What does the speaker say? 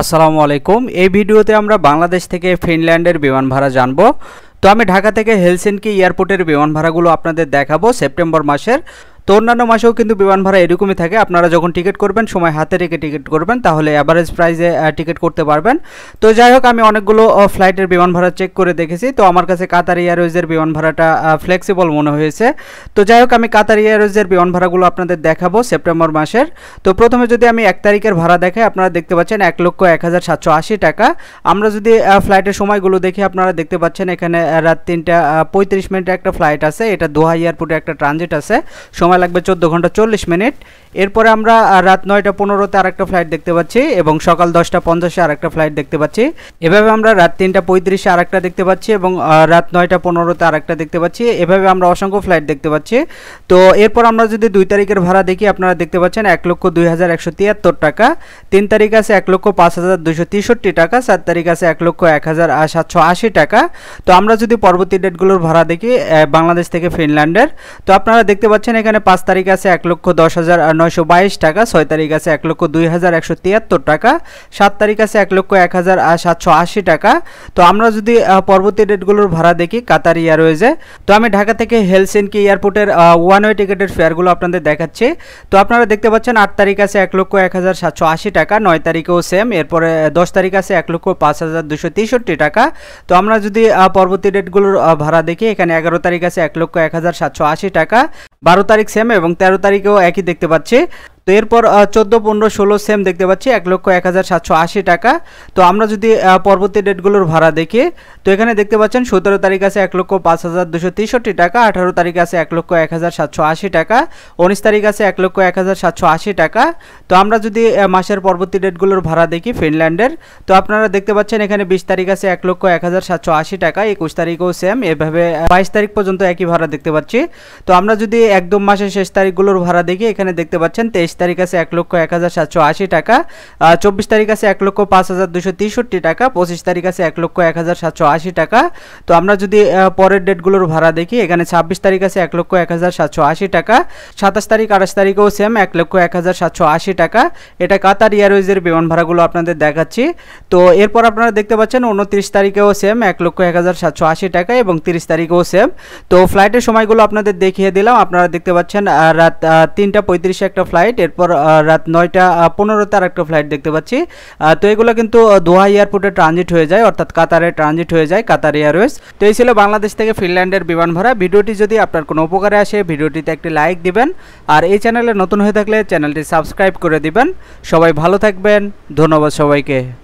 আসসালামু আলাইকুম এই ভিডিওতে আমরা বাংলাদেশ থেকে ফিনল্যান্ডের বিমান ভাড়া জানবো তো আমি ঢাকা থেকে হেলসেনকি এয়ারপোর্টের বিমান ভাড়াগুলো আপনাদের দেখাবো সেপ্টেম্বর মাসের তো অন্যান্য মাসেও কিন্তু বিমান ভাড়া এরকমই থাকে আপনারা যখন টিকিট করবেন সময় হাতে রেখে টিকিট করবেন তাহলে অ্যাভারেজ প্রাইসে টিকিট করতে পারবেন তো যাই হোক আমি অনেকগুলো ফ্লাইটের বিমান ভাড়া চেক করে দেখেছি তো আমার কাছে কাতার এয়ারওয়েজের বিমান ভাড়াটা ফ্লেক্সিবল মনে হয়েছে তো যাই হোক আমি কাতার এয়ারওয়েজের বিমান ভাড়াগুলো আপনাদের দেখাবো সেপ্টেম্বর মাসের তো প্রথমে যদি আমি এক তারিখের ভাড়া দেখাই আপনারা দেখতে পাচ্ছেন এক লক্ষ এক হাজার সাতশো আশি টাকা আমরা যদি ফ্লাইটের সময়গুলো দেখি আপনারা দেখতে পাচ্ছেন এখানে রাত তিনটা পঁয়ত্রিশ মিনিটে একটা ফ্লাইট আছে এটা দোহা এয়ারপোর্টে একটা ট্রানজিট আছে সময় সময় লাগবে চোদ্দো ঘন্টা চল্লিশ মিনিট এরপরে আমরা রাত নয়টা পনেরোতে আরেকটা ফ্লাইট দেখতে পাচ্ছি এবং সকাল দশটা পঞ্চাশে আরেকটা ফ্লাইট দেখতে পাচ্ছি এভাবে আমরা রাত তিনটা পঁয়ত্রিশে আরেকটা দেখতে পাচ্ছি এবং রাত নয়টা পনেরোতে আরেকটা দেখতে পাচ্ছি এভাবে আমরা অসংখ্য ফ্লাইট দেখতে পাচ্ছি তো এরপর আমরা যদি দুই তারিখের ভাড়া দেখি আপনারা দেখতে পাচ্ছেন এক লক্ষ দুই হাজার একশো তিয়াত্তর টাকা তিন তারিখ আছে এক লক্ষ পাঁচ হাজার দুশো তেষট্টি টাকা সাত তারিখ আছে এক লক্ষ এক হাজার সাতশো আশি টাকা তো আমরা যদি পরবর্তী ডেটগুলোর ভাড়া দেখি বাংলাদেশ থেকে ফিনল্যান্ডের তো আপনারা দেখতে পাচ্ছেন এখানে পাঁচ তারিখ আছে এক লক্ষ দশ হাজার নয়শো বাইশ টাকা ছয় তারিখ আছে এক লক্ষ দুই হাজার একশো তিয়াত্তর টাকা সাত তারিখ আছে এক লক্ষ এক হাজার সাতশো আশি টাকা তো আমরা যদি পরবর্তী ডেটগুলোর ভাড়া দেখি কাতার এয়ারওয়েজে তো আমি ঢাকা থেকে হেলসিনকি এয়ারপোর্টের ওয়ান ওয়ে টিকিটের ফেয়ারগুলো আপনাদের দেখাচ্ছি তো আপনারা দেখতে পাচ্ছেন আট তারিখ আছে এক লক্ষ এক হাজার সাতশো আশি টাকা নয় তারিখেও সেম এরপরে দশ তারিখ আছে এক লক্ষ পাঁচ হাজার দুশো তেষট্টি টাকা তো আমরা যদি পরবর্তী ডেটগুলোর ভাড়া দেখি এখানে এগারো তারিখ আছে এক লক্ষ এক হাজার সাতশো আশি টাকা বারো তারিখ সেম এবং তেরো তারিখেও একই দেখতে পাচ্ছি তো এরপর চোদ্দো পনেরো ষোলো সেম দেখতে পাচ্ছি এক লক্ষ এক হাজার সাতশো আশি টাকা তো আমরা যদি পরবর্তী ডেটগুলোর ভাড়া দেখি তো এখানে দেখতে পাচ্ছেন সতেরো তারিখ আছে এক লক্ষ পাঁচ হাজার দুশো তেষট্টি টাকা আঠারো তারিখ আছে এক লক্ষ এক হাজার সাতশো আশি টাকা উনিশ তারিখ আছে এক লক্ষ এক হাজার সাতশো আশি টাকা তো আমরা যদি মাসের পরবর্তী ডেটগুলোর ভাড়া দেখি ফিনল্যান্ডের তো আপনারা দেখতে পাচ্ছেন এখানে বিশ তারিখ আছে এক লক্ষ এক হাজার সাতশো আশি টাকা একুশ তারিখও সেম এভাবে বাইশ তারিখ পর্যন্ত একই ভাড়া দেখতে পাচ্ছি তো আমরা যদি একদম মাসের শেষ তারিখগুলোর ভাড়া দেখি এখানে দেখতে পাচ্ছেন তেইশ বাইশ তারিখ আছে এক লক্ষ এক হাজার সাতশো আশি টাকা চব্বিশ তারিখ আছে এক লক্ষ পাঁচ হাজার দুশো তেষট্টি টাকা পঁচিশ তারিখ আছে এক লক্ষ এক হাজার সাতশো আশি টাকা তো আমরা যদি পরের ডেটগুলোর ভাড়া দেখি এখানে ছাব্বিশ তারিখ আছে এক লক্ষ এক হাজার সাতশো আশি টাকা সাতাশ তারিখ আঠাশ তারিখেও সেম এক লক্ষ এক হাজার সাতশো আশি টাকা এটা কাতার এয়ারওয়েজের বিমান ভাড়াগুলো আপনাদের দেখাচ্ছি তো এরপর আপনারা দেখতে পাচ্ছেন উনত্রিশ তারিখেও সেম এক লক্ষ এক হাজার সাতশো আশি টাকা এবং তিরিশ তারিখেও সেম তো ফ্লাইটের সময়গুলো আপনাদের দেখিয়ে দিলাম আপনারা দেখতে পাচ্ছেন রাত তিনটা পঁয়ত্রিশে একটা ফ্লাইট এরপর রাত নয়টা পনেরোতে আর একটা ফ্লাইট দেখতে পাচ্ছি তো এগুলো কিন্তু দোহা এয়ারপোর্টে ট্রানজিট হয়ে যায় অর্থাৎ কাতারে ট্রানজিট হয়ে যায় কাতার এয়ারওয়েজ তো এই ছিল বাংলাদেশ থেকে ফিনল্যান্ডের বিমান ভরা ভিডিওটি যদি আপনার কোনো উপকারে আসে ভিডিওটিতে একটি লাইক দিবেন আর এই চ্যানেলে নতুন হয়ে থাকলে চ্যানেলটি সাবস্ক্রাইব করে দিবেন সবাই ভালো থাকবেন ধন্যবাদ সবাইকে